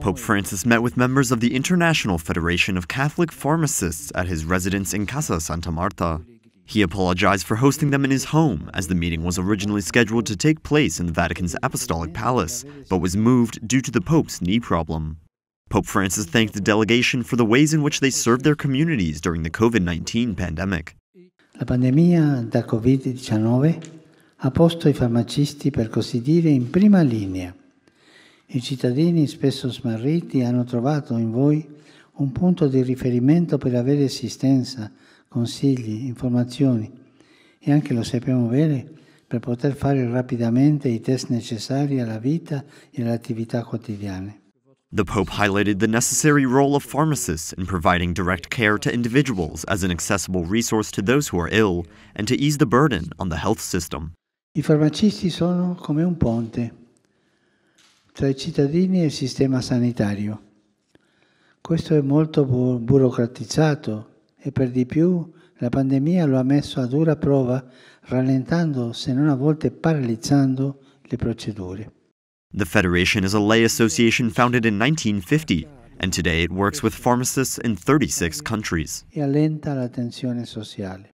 Pope Francis met with members of the International Federation of Catholic Pharmacists at his residence in Casa Santa Marta. He apologized for hosting them in his home, as the meeting was originally scheduled to take place in the Vatican's Apostolic Palace, but was moved due to the Pope's knee problem. Pope Francis thanked the delegation for the ways in which they served their communities during the COVID 19 pandemic. La pandemia da COVID-19 ha posto i farmacisti, per così dire, in prima linea I cittadini, spesso smarriti, hanno trovato in voi un punto di riferimento per avere assistenza, consigli, informazioni e anche, lo sappiamo bene, per poter fare rapidamente i test necessari alla vita e alle attività quotidiane. The Pope highlighted the necessary role of pharmacists in providing direct care to individuals as an accessible resource to those who are ill and to ease the burden on the health system. I farmacisti sono come un ponte tra i cittadini e il sistema sanitario. Questo è molto bu- burocratizzato e per di più la pandemia lo ha messo a dura prova, rallentando, se non a volte paralizzando, le procedure. The Federation is a lay association founded in 1950, and today it works with pharmacists in 36 countries. E allenta la tensione sociale.